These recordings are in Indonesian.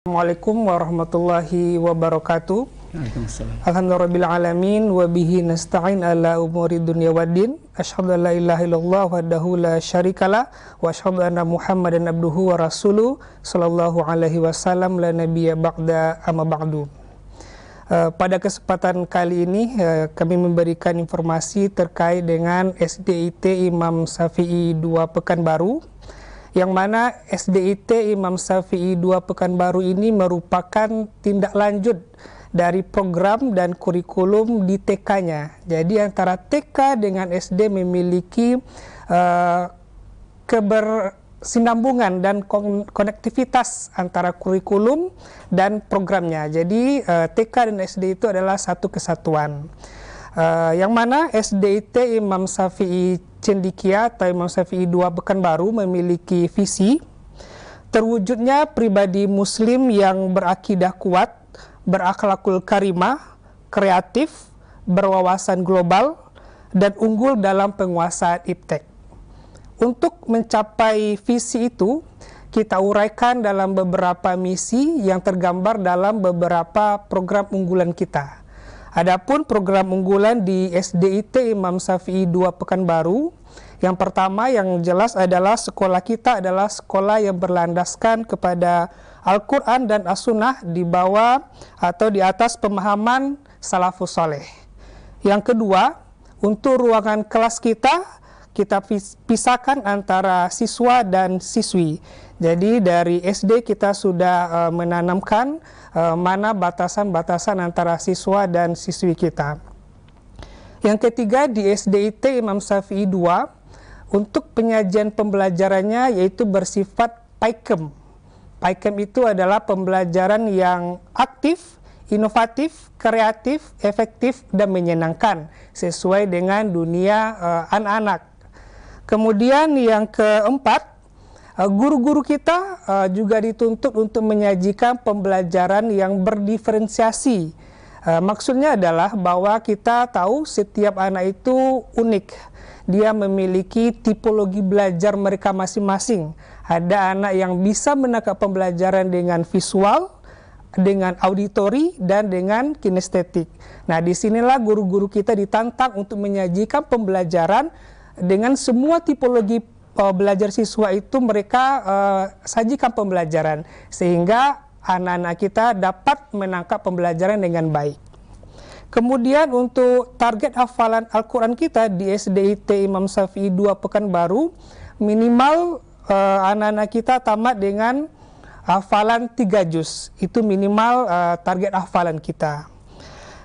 Assalamualaikum warahmatullahi wabarakatuh. Alhamdulillah alamin wa bihi nasta'in ala umuri dunya waddin. Asyhadu an la ilaha illallah wahdahu la syarikalah wa asyhadu anna Muhammadan abduhu wa rasuluh sallallahu alaihi wasallam la nabiyya ba'da amma ba'du. Uh, pada kesempatan kali ini uh, kami memberikan informasi terkait dengan SDIT Imam Syafi'i 2 Pekanbaru. baru yang mana SDIT Imam Syafi'i dua Pekanbaru ini merupakan tindak lanjut dari program dan kurikulum di TK-nya. Jadi antara TK dengan SD memiliki uh, kebersinambungan dan konektivitas antara kurikulum dan programnya. Jadi eh, TK dan SD itu adalah satu kesatuan. Eh, yang mana SDIT Imam Syafi'i Cendikia atau Imam Syafi'i II Baru memiliki visi terwujudnya pribadi muslim yang berakidah kuat, berakhlakul karimah, kreatif, berwawasan global, dan unggul dalam penguasaan iptek. Untuk mencapai visi itu, kita uraikan dalam beberapa misi yang tergambar dalam beberapa program unggulan kita. Adapun program unggulan di SDIT Imam Syafi'i 2 Pekanbaru, yang pertama yang jelas adalah sekolah kita adalah sekolah yang berlandaskan kepada Al-Qur'an dan As-Sunnah di bawah atau di atas pemahaman salafus soleh. Yang kedua, untuk ruangan kelas kita kita pisahkan antara siswa dan siswi. Jadi dari SD kita sudah eh, menanamkan eh, mana batasan-batasan antara siswa dan siswi kita. Yang ketiga di SDIT Imam Syafi'i II untuk penyajian pembelajarannya yaitu bersifat paikem. Paikem itu adalah pembelajaran yang aktif, inovatif, kreatif, efektif, dan menyenangkan sesuai dengan dunia eh, anak-anak. Uh, Kemudian yang keempat, uh, guru-guru kita uh, juga dituntut untuk menyajikan pembelajaran yang berdiferensiasi. Uh, maksudnya adalah bahwa kita tahu setiap anak itu unik. Dia memiliki tipologi belajar mereka masing-masing. Ada anak yang bisa menangkap pembelajaran dengan visual, dengan auditori dan dengan kinestetik. Nah, disinilah guru-guru kita ditantang untuk menyajikan pembelajaran dengan semua tipologi uh, belajar siswa itu mereka uh, sajikan pembelajaran sehingga anak-anak kita dapat menangkap pembelajaran dengan baik. Kemudian untuk target hafalan Al-Quran kita di SDIT Imam Syafi'i 2 baru minimal eh, anak-anak uh, kita tamat dengan hafalan 3 juz. Itu minimal uh, target hafalan kita.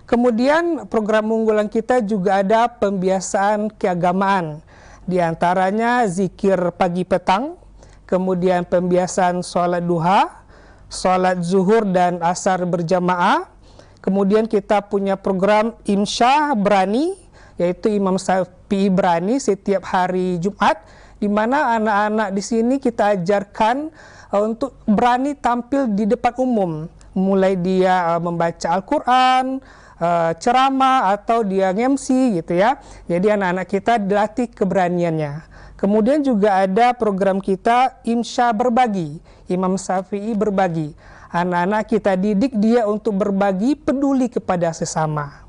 Kemudian program unggulan kita juga ada pembiasaan keagamaan. Di antaranya zikir pagi petang, kemudian pembiasaan sholat duha, sholat zuhur dan asar berjamaah. Kemudian kita punya program imsya berani, yaitu Imam Sapi berani setiap hari Jumat, di mana anak-anak di sini kita ajarkan eh, untuk berani tampil di depan umum mulai dia uh, membaca Al-Quran, uh, ceramah atau dia ngemsi gitu ya. Jadi anak-anak kita dilatih keberaniannya. Kemudian juga ada program kita Insya Berbagi, Imam Syafi'i Berbagi. Anak-anak kita didik dia untuk berbagi peduli kepada sesama.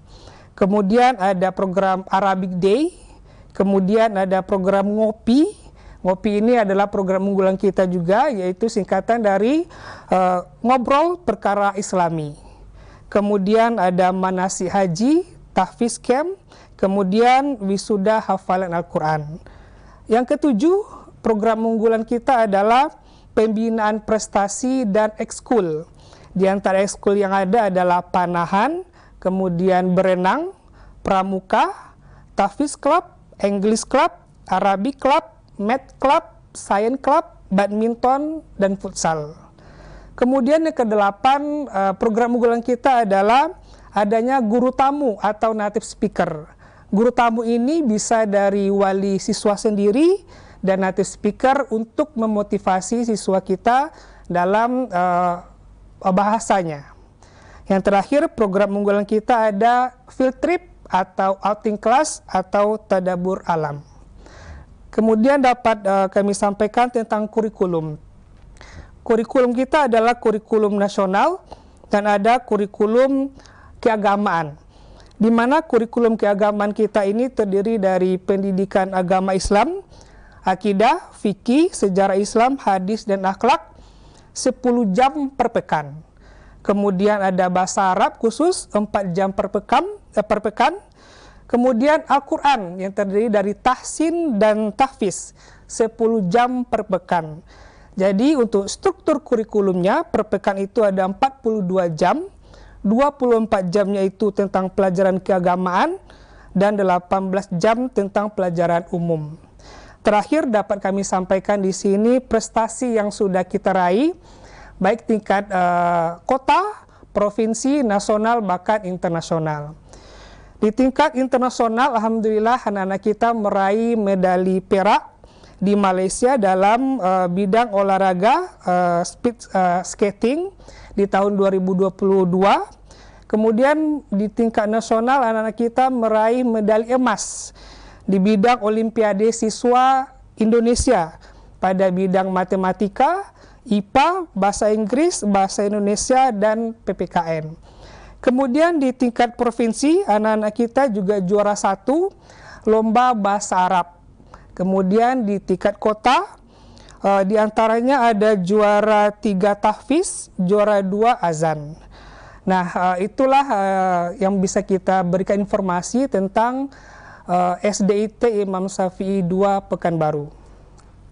Kemudian ada program Arabic Day, kemudian ada program ngopi, Ngopi ini adalah program unggulan kita juga, yaitu singkatan dari uh, Ngobrol Perkara Islami. Kemudian ada Manasi Haji, Tahfiz Camp, kemudian Wisuda Hafalan Al-Quran. Yang ketujuh, program unggulan kita adalah pembinaan prestasi dan ekskul. Di antara ekskul yang ada adalah panahan, kemudian berenang, pramuka, tahfiz club, English club, Arabi club, math club, science club, badminton, dan futsal. Kemudian yang kedelapan, eh, program unggulan kita adalah adanya guru tamu atau native speaker. Guru tamu ini bisa dari wali siswa sendiri dan native speaker untuk memotivasi siswa kita dalam uh, bahasanya. Yang terakhir, program unggulan kita ada field trip atau outing class atau tadabur alam. Kemudian dapat uh, kami sampaikan tentang kurikulum. Kurikulum kita adalah kurikulum nasional dan ada kurikulum keagamaan. Di mana kurikulum keagamaan kita ini terdiri dari pendidikan agama Islam, akidah, fikih, sejarah Islam, hadis dan akhlak 10 jam per pekan. Kemudian ada bahasa Arab khusus 4 jam per pekan, eh, per pekan Kemudian Al-Quran yang terdiri dari tahsin dan tahfiz 10 jam per pekan. Jadi untuk struktur kurikulumnya per pekan itu ada 42 jam, 24 jamnya itu tentang pelajaran keagamaan dan 18 jam tentang pelajaran umum. Terakhir dapat kami sampaikan di sini prestasi yang sudah kita raih baik tingkat uh, kota, provinsi, nasional bahkan internasional. Di tingkat internasional, alhamdulillah anak-anak kita meraih medali perak di Malaysia dalam uh, bidang olahraga uh, speed uh, skating di tahun 2022. Kemudian di tingkat nasional anak-anak kita meraih medali emas di bidang Olimpiade Siswa Indonesia pada bidang matematika, IPA, bahasa Inggris, bahasa Indonesia dan PPKN. Kemudian di tingkat provinsi, anak-anak kita juga juara satu lomba bahasa Arab. Kemudian di tingkat kota, uh, di antaranya ada juara tiga tahfiz, juara dua azan. Nah, uh, itulah uh, yang bisa kita berikan informasi tentang uh, SDIT Imam Syafi'i 2 Pekanbaru.